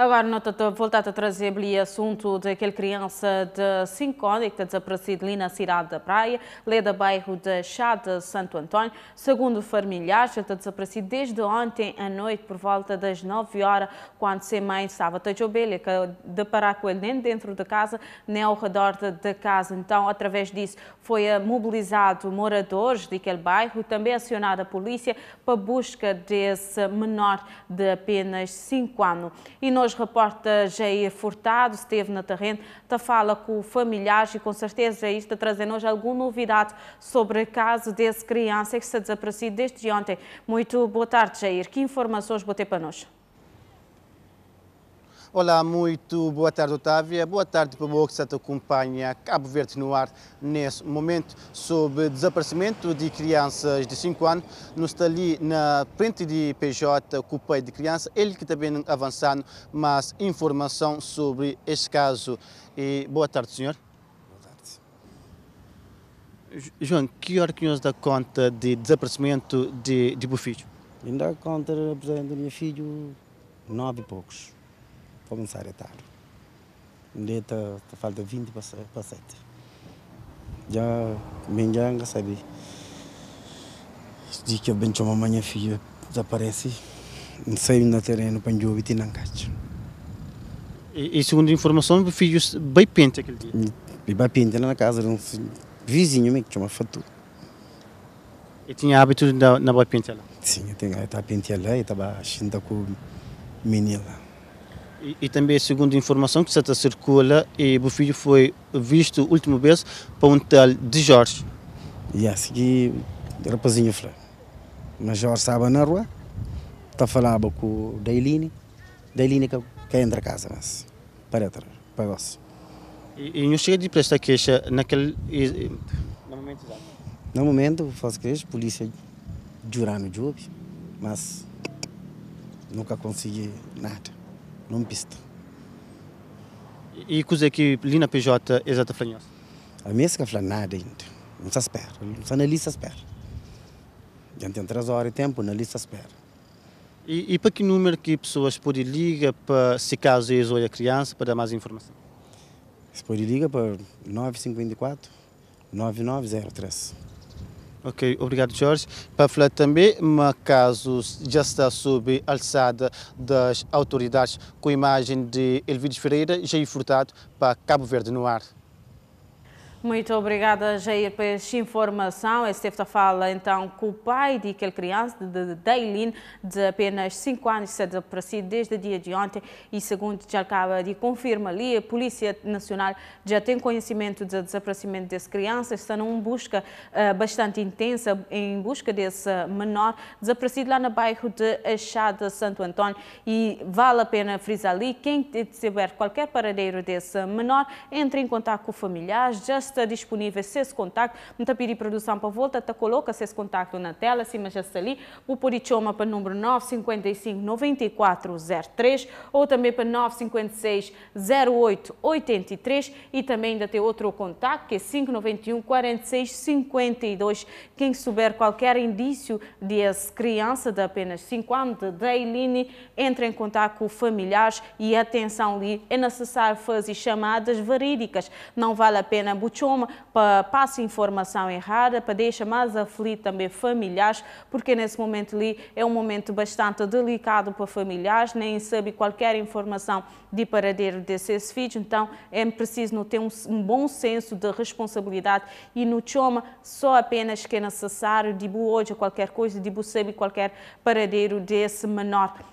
Agora, nota voltar a trazer o assunto daquele criança de 5 anos que está desaparecido ali na cidade da Praia, lê da bairro de Chá de Santo Antônio. Segundo familiares, ele está desaparecido desde ontem à noite, por volta das 9 horas, quando sua mãe estava a ovelha, que deparar com ele nem dentro da casa, nem ao redor da casa. Então, através disso, foi mobilizado moradores daquele bairro e também acionada a polícia para busca desse menor de apenas 5 anos. E nós Hoje, repórter Jair Furtado esteve na terreno a falar com familiares e com certeza Jair é está trazendo hoje alguma novidade sobre o caso desse criança que se desapareceu desde ontem. Muito boa tarde, Jair. Que informações botei para nós? Olá, muito boa tarde, Otávia. Boa tarde, para Boa que te acompanha Cabo Verde no ar nesse momento, sobre desaparecimento de crianças de 5 anos. Nós está ali na frente de PJ, Cupei de Criança, ele que também avançando mais informação sobre este caso. E boa tarde, senhor. Boa tarde. João, que hora que nós dá conta de desaparecimento de, de meu Ainda conta, por o do meu filho, nove e poucos começar a tarde. Ainda está, está falta 20 para 7. Já Menjanga sabe. Diz que eu bem chama minha filha desaparece. Não sei no terreno para eu e não cacho. E, segundo informação, o filho bem pente aquele dia. bem pente na casa de um vizinho meu que chama Fatu. E tinha hábito na, na boi lá? Sim, eu tinha, eu estava pintar lá e estava agindo com menina lá. E, e, também, segundo informação que certa circula, é, e o filho foi visto última vez para um tal de Jorge. E a seguir, rapazinho falou. Mas Jorge estava na rua, está falava com o Dailine, Dailine que quer entrar casa, mas para entrar, para nós E, e eu cheguei de prestar queixa naquele. E, e... No momento, exato. No momento, faço queixa, polícia jurando no job, mas nunca consegui nada pista. E coisa que Lina PJ é a flanhosa? A minha a fala nada ainda. Não se espera. Não se analisa, espera. Já tem três horas de tempo, analisa, espera. E, e para que número que pessoas podem ligar para, se caso eles ou a criança, para dar mais informação? Se pode ligar para 954 9903. Ok, obrigado Jorge. Para falar também, um caso já está sob alçada das autoridades com a imagem de Elvides Ferreira, Jair é Furtado, para Cabo Verde no ar. Muito obrigada, Jair, por esta informação. Esteve a falar então com o pai de aquela criança, de Daylin, de apenas 5 anos, está é desaparecido desde o dia de ontem e, segundo já acaba de confirmar ali, a Polícia Nacional já tem conhecimento do desaparecimento dessa criança, está numa busca uh, bastante intensa em busca desse menor desaparecido lá no bairro de Achada, Santo Antônio e vale a pena frisar ali, quem tiver qualquer paradeiro desse menor, entre em contato com familiares, já está disponível esse contato. Muita pedir produção para volta, está coloca esse contato na tela, acima já está ali. O Purichoma para o número 955 9403 ou também para 956 0883 e também ainda tem outro contato que é 591 4652 Quem souber qualquer indício de as criança de apenas 5 anos de Dailine, entre em contato com familiares e atenção ali, é necessário fazer chamadas verídicas. Não vale a pena choma para passa informação errada, para deixa mais aflito também familiares, porque nesse momento ali é um momento bastante delicado para familiares, nem sabe qualquer informação de paradeiro desse filho. então é preciso não ter um, um, bom senso de responsabilidade e no choma só apenas que é necessário de hoje qualquer coisa, de saber qualquer paradeiro desse menor.